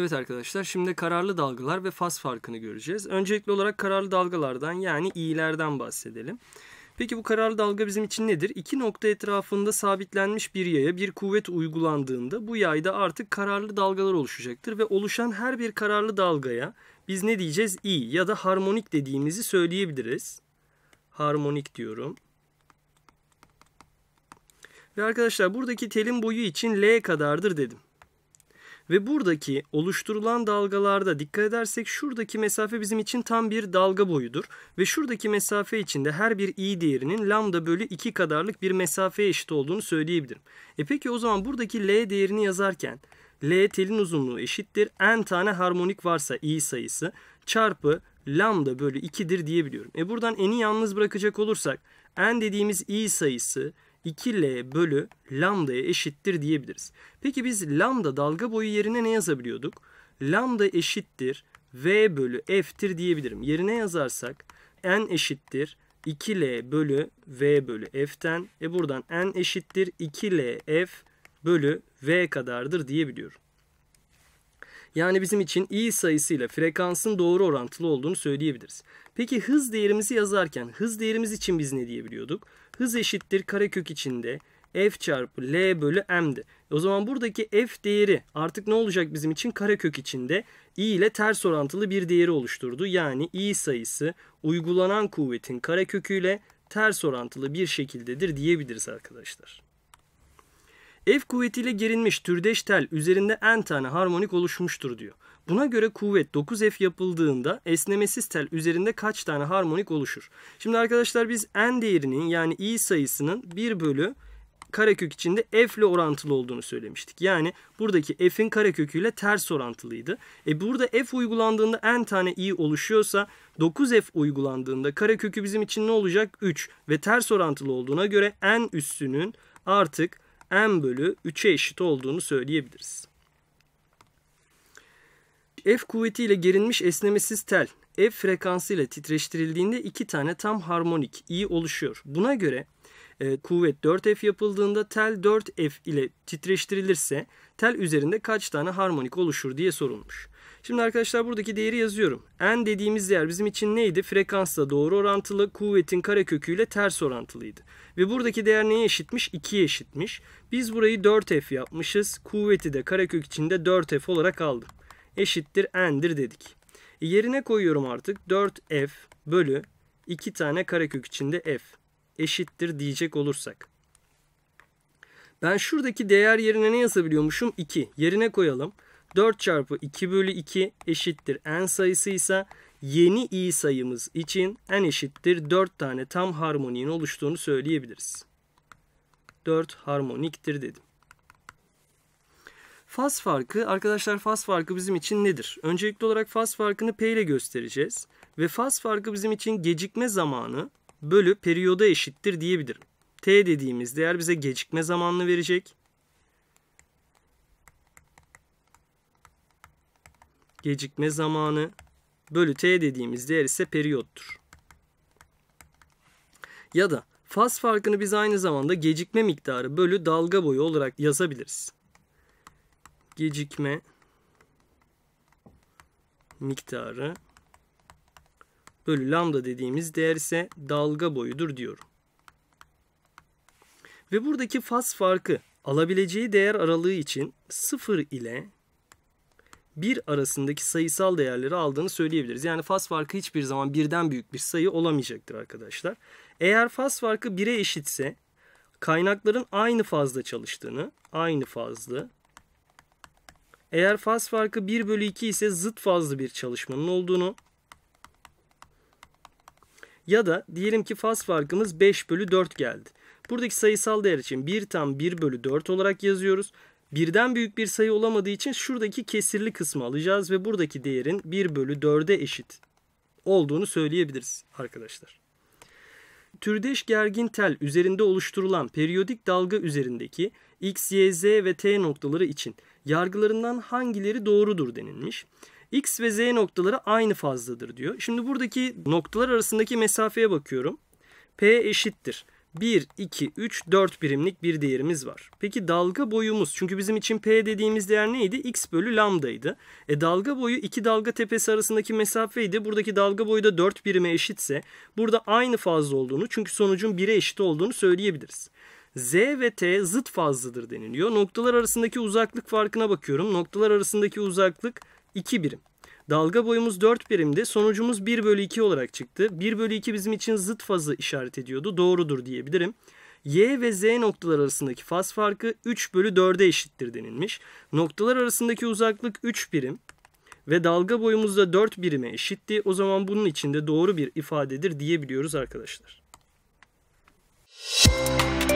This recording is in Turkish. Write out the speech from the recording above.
Evet arkadaşlar şimdi kararlı dalgalar ve faz farkını göreceğiz. Öncelikli olarak kararlı dalgalardan yani i'lerden bahsedelim. Peki bu kararlı dalga bizim için nedir? İki nokta etrafında sabitlenmiş bir yaya bir kuvvet uygulandığında bu yayda artık kararlı dalgalar oluşacaktır ve oluşan her bir kararlı dalgaya biz ne diyeceğiz? i ya da harmonik dediğimizi söyleyebiliriz. Harmonik diyorum. Ve arkadaşlar buradaki telin boyu için L kadardır dedim. Ve buradaki oluşturulan dalgalarda dikkat edersek şuradaki mesafe bizim için tam bir dalga boyudur. Ve şuradaki mesafe içinde her bir i değerinin lambda bölü 2 kadarlık bir mesafeye eşit olduğunu söyleyebilirim. E peki o zaman buradaki l değerini yazarken L telin uzunluğu eşittir. N tane harmonik varsa i sayısı çarpı lambda bölü 2'dir diyebiliyorum. E buradan n'i yalnız bırakacak olursak n dediğimiz i sayısı 2L bölü lambdaya eşittir diyebiliriz. Peki biz lambda dalga boyu yerine ne yazabiliyorduk? Lambda eşittir V bölü F'tir diyebilirim. Yerine yazarsak N eşittir 2L bölü V bölü F'ten. E buradan N eşittir 2L F bölü V kadardır diyebiliyorum. Yani bizim için i sayısıyla frekansın doğru orantılı olduğunu söyleyebiliriz. Peki hız değerimizi yazarken hız değerimiz için biz ne diyebiliyorduk? Hız eşittir karekök içinde f çarpı l bölü m'di. O zaman buradaki f değeri artık ne olacak bizim için? Karekök içinde i ile ters orantılı bir değeri oluşturdu. Yani i sayısı uygulanan kuvvetin kareköküyle ters orantılı bir şekildedir diyebiliriz arkadaşlar. F kuvvetiyle gerilmiş türdeş tel üzerinde n tane harmonik oluşmuştur diyor. Buna göre kuvvet 9F yapıldığında esnemesiz tel üzerinde kaç tane harmonik oluşur? Şimdi arkadaşlar biz n değerinin yani i sayısının 1 bölü karekök içinde f ile orantılı olduğunu söylemiştik. Yani buradaki f'in kareköküyle ters orantılıydı. E burada f uygulandığında n tane i oluşuyorsa 9f uygulandığında karekökü bizim için ne olacak? 3 ve ters orantılı olduğuna göre n üssünün artık m bölü 3'e eşit olduğunu söyleyebiliriz. F kuvvetiyle gerilmiş esnemesiz tel F frekansı ile titreştirildiğinde iki tane tam harmonik i oluşuyor. Buna göre e, kuvvet 4F yapıldığında tel 4F ile titreştirilirse tel üzerinde kaç tane harmonik oluşur diye sorulmuş. Şimdi arkadaşlar buradaki değeri yazıyorum. N dediğimiz değer bizim için neydi? Frekansla doğru orantılı, kuvvetin kareköküyle ters orantılıydı. Ve buradaki değer neye eşitmiş? 2'ye eşitmiş. Biz burayı 4F yapmışız. Kuvveti de karekök içinde 4F olarak aldım. Eşittir N'dir dedik. E yerine koyuyorum artık 4F bölü 2 tane karekök içinde F eşittir diyecek olursak. Ben şuradaki değer yerine ne yazabiliyormuşum? 2. Yerine koyalım. 4 çarpı 2 bölü 2 eşittir n sayısı ise yeni i sayımız için n eşittir 4 tane tam harmoninin oluştuğunu söyleyebiliriz. 4 harmoniktir dedim. Faz farkı arkadaşlar faz farkı bizim için nedir? Öncelikli olarak faz farkını P ile göstereceğiz. Ve faz farkı bizim için gecikme zamanı bölü periyoda eşittir diyebilirim. T dediğimiz değer bize gecikme zamanını verecek. gecikme zamanı bölü t dediğimiz değer ise periyottur. Ya da faz farkını biz aynı zamanda gecikme miktarı bölü dalga boyu olarak yazabiliriz. Gecikme miktarı bölü lambda dediğimiz değer ise dalga boyudur diyorum. Ve buradaki faz farkı alabileceği değer aralığı için 0 ile 1 arasındaki sayısal değerleri aldığını söyleyebiliriz. Yani faz farkı hiçbir zaman birden büyük bir sayı olamayacaktır arkadaşlar. Eğer faz farkı 1'e eşitse kaynakların aynı fazda çalıştığını, aynı fazlı. Eğer faz farkı 1 bölü 2 ise zıt fazlı bir çalışmanın olduğunu ya da diyelim ki faz farkımız 5 bölü 4 geldi. Buradaki sayısal değer için 1 tam 1 bölü 4 olarak yazıyoruz. Birden büyük bir sayı olamadığı için şuradaki kesirli kısmı alacağız ve buradaki değerin 1 bölü 4'e eşit olduğunu söyleyebiliriz arkadaşlar. Türdeş gergin tel üzerinde oluşturulan periyodik dalga üzerindeki x, y, z ve t noktaları için yargılarından hangileri doğrudur denilmiş. X ve Z noktaları aynı fazladır diyor. Şimdi buradaki noktalar arasındaki mesafeye bakıyorum. P eşittir. 1, 2, 3, 4 birimlik bir değerimiz var. Peki dalga boyumuz? Çünkü bizim için P dediğimiz değer neydi? X bölü lambdaydı. E dalga boyu iki dalga tepesi arasındaki mesafeydi. Buradaki dalga boyu da 4 birime eşitse burada aynı fazla olduğunu çünkü sonucun 1'e eşit olduğunu söyleyebiliriz. Z ve T zıt fazlıdır deniliyor. Noktalar arasındaki uzaklık farkına bakıyorum. Noktalar arasındaki uzaklık 2 birim. Dalga boyumuz 4 birimdi. Sonucumuz 1 bölü 2 olarak çıktı. 1 bölü 2 bizim için zıt fazı işaret ediyordu. Doğrudur diyebilirim. Y ve Z noktalar arasındaki faz farkı 3 bölü 4'e eşittir denilmiş. Noktalar arasındaki uzaklık 3 birim ve dalga boyumuz da 4 birime eşitti. O zaman bunun için de doğru bir ifadedir diyebiliyoruz arkadaşlar. Müzik